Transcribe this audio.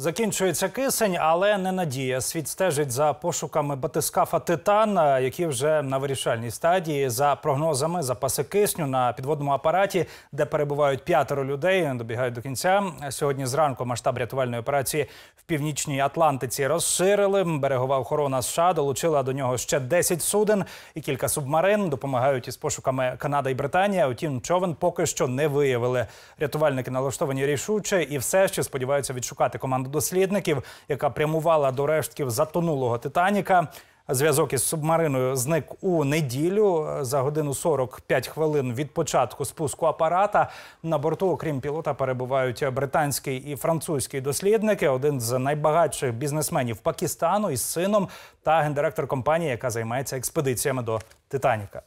Закінчується кисень, але не надія. Світ стежить за пошуками батискафа Титан, які вже на вирішальній стадії. За прогнозами запаси кисню на підводному апараті, де перебувають п'ятеро людей, добігають до кінця. Сьогодні зранку масштаб рятувальної операції в північній Атлантиці розширили. Берегова охорона США долучила до нього ще 10 суден і кілька субмарин. Допомагають із пошуками Канада і Британія. Утім, човен поки що не виявили. Рятувальники налаштовані рішуче і все ще сподіваються відшукати команду дослідників, яка прямувала до рештків затонулого Титаніка. Зв'язок із субмариною зник у неділю за годину 45 хвилин від початку спуску апарата. На борту, окрім пілота, перебувають британський і французький дослідники. Один з найбагатших бізнесменів Пакистану із сином та гендиректор компанії, яка займається експедиціями до Титаніка.